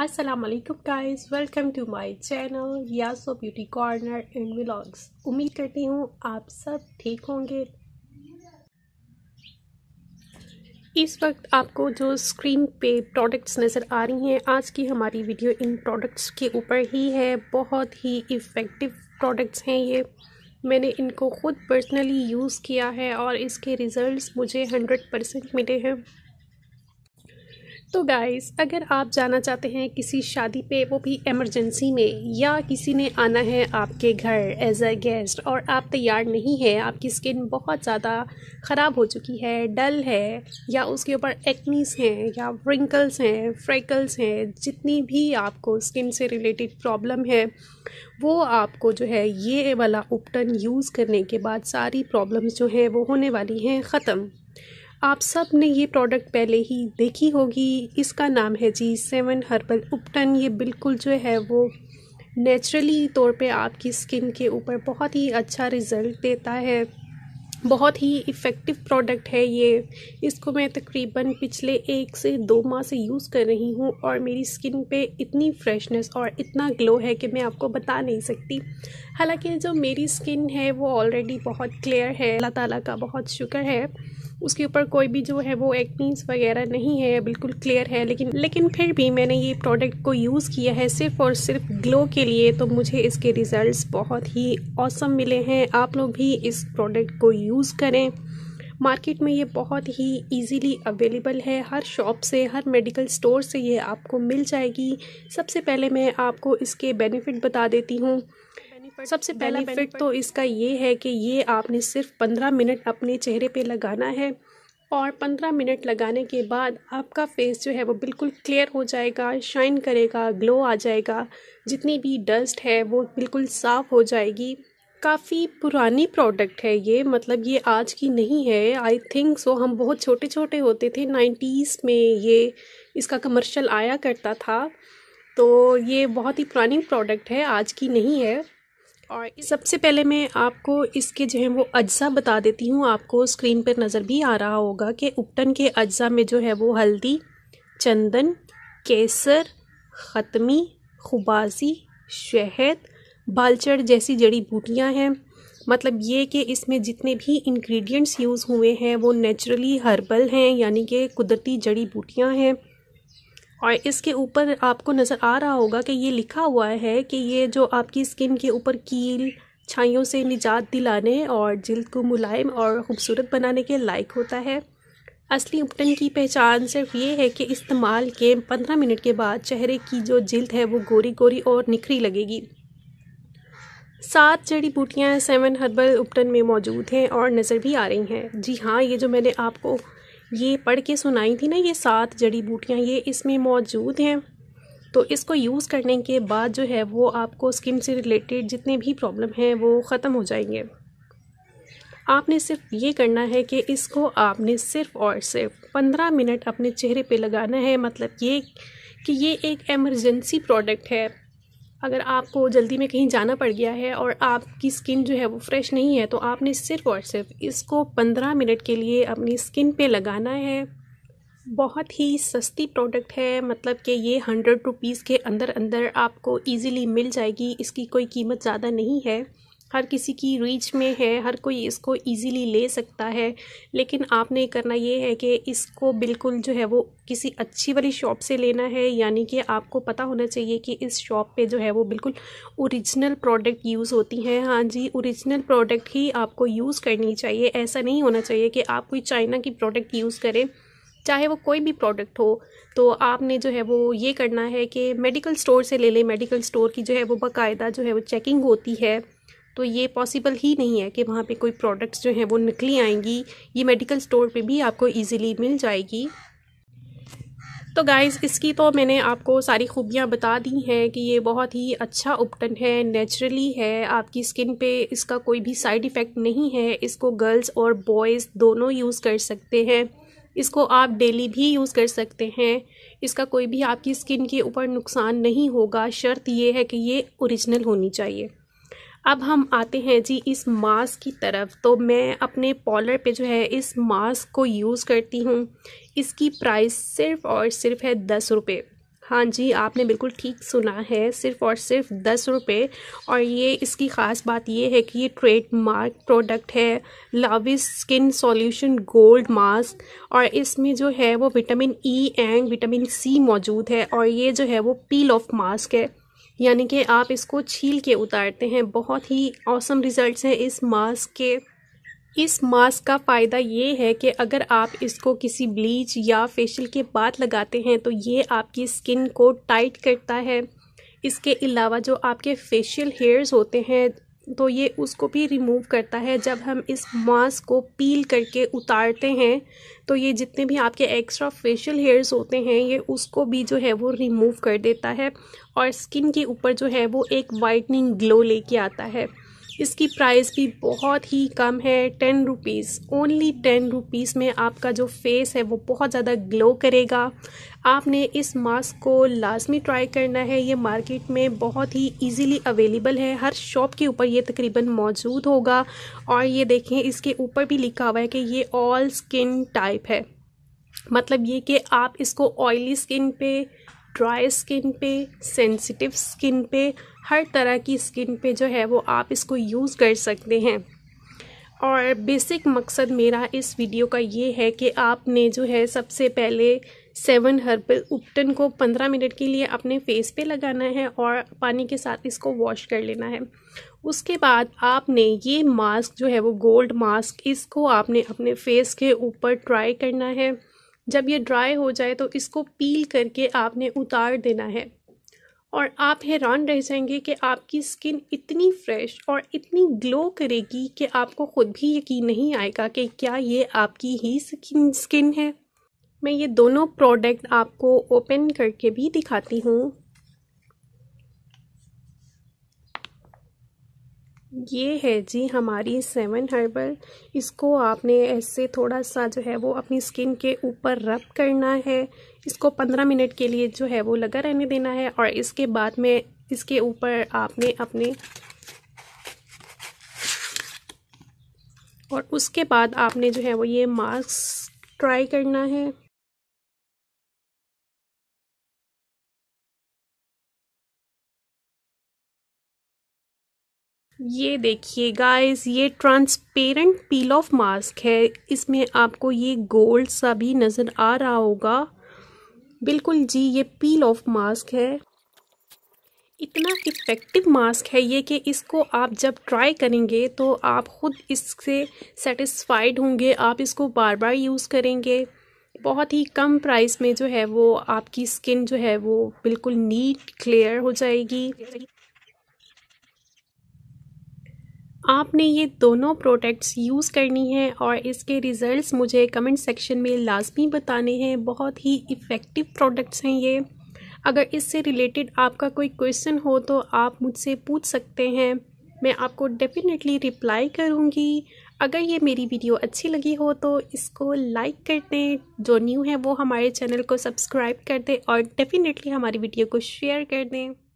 Aslam guys welcome to my channel यासो beauty corner and vlogs उम्मीद करती हूँ आप सब ठीक होंगे इस वक्त आपको जो स्क्रीन पे प्रोडक्ट्स नज़र आ रही हैं आज की हमारी वीडियो इन प्रोडक्ट्स के ऊपर ही है बहुत ही इफ़ेक्टिव प्रोडक्ट्स हैं ये मैंने इनको ख़ुद पर्सनली यूज़ किया है और इसके रिज़ल्ट मुझे हंड्रेड परसेंट मिले हैं तो गाइस अगर आप जाना चाहते हैं किसी शादी पे वो भी एमरजेंसी में या किसी ने आना है आपके घर एज अ गेस्ट और आप तैयार नहीं है आपकी स्किन बहुत ज़्यादा ख़राब हो चुकी है डल है या उसके ऊपर एक्नीस हैं या रिंकल्स हैं फ्रेकल्स हैं जितनी भी आपको स्किन से रिलेटेड प्रॉब्लम है वो आपको जो है ये वाला उपटन यूज़ करने के बाद सारी प्रॉब्लम्स जो हैं वो होने वाली हैं ख़त्म आप सब ने ये प्रोडक्ट पहले ही देखी होगी इसका नाम है जी सेवन हर्बल उपटन ये बिल्कुल जो है वो नेचुरली तौर पे आपकी स्किन के ऊपर बहुत ही अच्छा रिज़ल्ट देता है बहुत ही इफ़ेक्टिव प्रोडक्ट है ये इसको मैं तकरीबन पिछले एक से दो माह से यूज़ कर रही हूँ और मेरी स्किन पे इतनी फ्रेशनेस और इतना ग्लो है कि मैं आपको बता नहीं सकती हालांकि जो मेरी स्किन है वो ऑलरेडी बहुत क्लियर है अल्लाह ताला का बहुत शुक्र है उसके ऊपर कोई भी जो है वो एक्नीस वगैरह नहीं है बिल्कुल क्लियर है लेकिन लेकिन फिर भी मैंने ये प्रोडक्ट को यूज़ किया है सिर्फ और सिर्फ ग्लो के लिए तो मुझे इसके रिजल्ट्स बहुत ही औसम मिले हैं आप लोग भी इस प्रोडक्ट को यूज़ करें मार्केट में ये बहुत ही इजीली अवेलेबल है हर शॉप से हर मेडिकल स्टोर से ये आपको मिल जाएगी सबसे पहले मैं आपको इसके बेनिफिट बता देती हूँ सबसे पहला इफेक्ट तो इसका ये है कि ये आपने सिर्फ पंद्रह मिनट अपने चेहरे पर लगाना है और पंद्रह मिनट लगाने के बाद आपका फेस जो है वो बिल्कुल क्लियर हो जाएगा शाइन करेगा ग्लो आ जाएगा जितनी भी डस्ट है वो बिल्कुल साफ़ हो जाएगी काफ़ी पुरानी प्रोडक्ट है ये मतलब ये आज की नहीं है आई थिंक सो हम बहुत छोटे छोटे होते थे नाइन्टीज़ में ये इसका कमर्शल आया करता था तो ये बहुत ही पुरानी प्रोडक्ट है आज की नहीं है और सबसे पहले मैं आपको इसके जो है वो अज्जा बता देती हूँ आपको स्क्रीन पर नज़र भी आ रहा होगा कि उपटन के अज्जा में जो है वो हल्दी चंदन केसर ख़तमी खुबाजी शहद बालचड़ जैसी जड़ी बूटियाँ हैं मतलब ये कि इसमें जितने भी इंग्रेडिएंट्स यूज़ हुए हैं वो नेचुरली हर्बल हैं यानी कि कुदरती जड़ी बूटियाँ हैं और इसके ऊपर आपको नज़र आ रहा होगा कि ये लिखा हुआ है कि ये जो आपकी स्किन के ऊपर कील छाइयों से निजात दिलाने और जल्द को मुलायम और ख़ूबसूरत बनाने के लायक होता है असली उपटन की पहचान सिर्फ ये है कि इस्तेमाल के पंद्रह मिनट के बाद चेहरे की जो जल्द है वो गोरी गोरी और निखरी लगेगी सात जड़ी बूटियाँ सेवन हर्बल उपटन में मौजूद हैं और नज़र भी आ रही हैं जी हाँ ये जो मैंने आपको ये पढ़ के सुनाई थी ना ये सात जड़ी बूटियाँ ये इसमें मौजूद हैं तो इसको यूज़ करने के बाद जो है वो आपको स्किन से रिलेटेड जितने भी प्रॉब्लम हैं वो ख़त्म हो जाएंगे आपने सिर्फ ये करना है कि इसको आपने सिर्फ और सिर्फ पंद्रह मिनट अपने चेहरे पे लगाना है मतलब ये कि ये एक एमरजेंसी प्रोडक्ट है अगर आपको जल्दी में कहीं जाना पड़ गया है और आपकी स्किन जो है वो फ्रेश नहीं है तो आपने सिर्फ और सिर्फ इसको पंद्रह मिनट के लिए अपनी स्किन पे लगाना है बहुत ही सस्ती प्रोडक्ट है मतलब कि ये हंड्रेड रुपीज़ के अंदर अंदर आपको इजीली मिल जाएगी इसकी कोई कीमत ज़्यादा नहीं है हर किसी की रीच में है हर कोई इसको इजीली ले सकता है लेकिन आपने करना ये है कि इसको बिल्कुल जो है वो किसी अच्छी वाली शॉप से लेना है यानी कि आपको पता होना चाहिए कि इस शॉप पे जो है वो बिल्कुल ओरिजिनल प्रोडक्ट यूज़ होती हैं हाँ जी ओरिजिनल प्रोडक्ट ही आपको यूज़ करनी चाहिए ऐसा नहीं होना चाहिए कि आप कोई चाइना की प्रोडक्ट यूज़ करें चाहे वो कोई भी प्रोडक्ट हो तो आपने जो है वो ये करना है कि मेडिकल स्टोर से ले लें मेडिकल स्टोर की जो है वो बाकायदा जो है वो चेकिंग होती है तो ये पॉसिबल ही नहीं है कि वहाँ पे कोई प्रोडक्ट्स जो हैं वो निकली आएंगी ये मेडिकल स्टोर पे भी आपको इजीली मिल जाएगी तो गाइस इसकी तो मैंने आपको सारी खूबियाँ बता दी हैं कि ये बहुत ही अच्छा उपटन है नेचुरली है आपकी स्किन पे इसका कोई भी साइड इफ़ेक्ट नहीं है इसको गर्ल्स और बॉयज़ दोनों यूज़ कर सकते हैं इसको आप डेली भी यूज़ कर सकते हैं इसका कोई भी आपकी स्किन के ऊपर नुकसान नहीं होगा शर्त ये है कि ये ओरिजिनल होनी चाहिए अब हम आते हैं जी इस मास्क की तरफ तो मैं अपने पॉलर पे जो है इस मास्क को यूज़ करती हूँ इसकी प्राइस सिर्फ़ और सिर्फ है दस रुपये हाँ जी आपने बिल्कुल ठीक सुना है सिर्फ़ और सिर्फ दस रुपये और ये इसकी ख़ास बात ये है कि ये ट्रेडमार्क प्रोडक्ट है lavish skin solution gold mask और इसमें जो है वो vitamin E and vitamin C मौजूद है और ये जो है वो पील ऑफ मास्क है यानी कि आप इसको छील के उतारते हैं बहुत ही औसम रिज़ल्ट हैं इस मास्क के इस मास्क का फ़ायदा ये है कि अगर आप इसको किसी ब्लीच या फेशियल के बाद लगाते हैं तो ये आपकी स्किन को टाइट करता है इसके अलावा जो आपके फेशियल हेयर्स होते हैं तो ये उसको भी रिमूव करता है जब हम इस मास्क को पील करके उतारते हैं तो ये जितने भी आपके एक्स्ट्रा फेशियल हेयर्स होते हैं ये उसको भी जो है वो रिमूव कर देता है और स्किन के ऊपर जो है वो एक वाइटनिंग ग्लो लेके आता है इसकी प्राइस भी बहुत ही कम है ten rupees only ten rupees में आपका जो फेस है वो बहुत ज़्यादा ग्लो करेगा आपने इस मास्क को लाजमी ट्राई करना है ये मार्केट में बहुत ही इजीली अवेलेबल है हर शॉप के ऊपर ये तकरीबन मौजूद होगा और ये देखें इसके ऊपर भी लिखा हुआ है कि ये ऑल स्किन टाइप है मतलब ये कि आप इसको ऑयली स्किन पे ड्राई स्किन पे सेंसिटिव स्किन पे हर तरह की स्किन पे जो है वो आप इसको यूज़ कर सकते हैं और बेसिक मकसद मेरा इस वीडियो का ये है कि आपने जो है सबसे पहले सेवन हर्बल उपटन को पंद्रह मिनट के लिए अपने फेस पे लगाना है और पानी के साथ इसको वॉश कर लेना है उसके बाद आपने ये मास्क जो है वो गोल्ड मास्क इसको आपने अपने फेस के ऊपर ट्राई करना है जब ये ड्राई हो जाए तो इसको पील करके आपने उतार देना है और आप हैरान रह जाएंगे कि आपकी स्किन इतनी फ्रेश और इतनी ग्लो करेगी कि आपको ख़ुद भी यकीन नहीं आएगा कि क्या ये आपकी ही स्किन स्किन है मैं ये दोनों प्रोडक्ट आपको ओपन करके भी दिखाती हूँ ये है जी हमारी सेवन हर्बल इसको आपने ऐसे थोड़ा सा जो है वो अपनी स्किन के ऊपर रब करना है इसको पंद्रह मिनट के लिए जो है वो लगा रहने देना है और इसके बाद में इसके ऊपर आपने अपने और उसके बाद आपने जो है वो ये मास्क ट्राई करना है ये देखिए गाइस ये ट्रांसपेरेंट पील ऑफ मास्क है इसमें आपको ये गोल्ड सा भी नज़र आ रहा होगा बिल्कुल जी ये पील ऑफ मास्क है इतना इफ़ेक्टिव मास्क है ये कि इसको आप जब ट्राई करेंगे तो आप ख़ुद इससे सेटिस्फाइड होंगे आप इसको बार बार यूज़ करेंगे बहुत ही कम प्राइस में जो है वो आपकी स्किन जो है वो बिल्कुल नीट क्लियर हो जाएगी आपने ये दोनों प्रोडक्ट्स यूज़ करनी है और इसके रिज़ल्ट्स मुझे कमेंट सेक्शन में लाजमी बताने हैं बहुत ही इफ़ेक्टिव प्रोडक्ट्स हैं ये अगर इससे रिलेटेड आपका कोई क्वेश्चन हो तो आप मुझसे पूछ सकते हैं मैं आपको डेफ़िनेटली रिप्लाई करूँगी अगर ये मेरी वीडियो अच्छी लगी हो तो इसको लाइक कर दें जो न्यू है वो हमारे चैनल को सब्सक्राइब कर दें और डेफ़िनेटली हमारी वीडियो को शेयर कर दें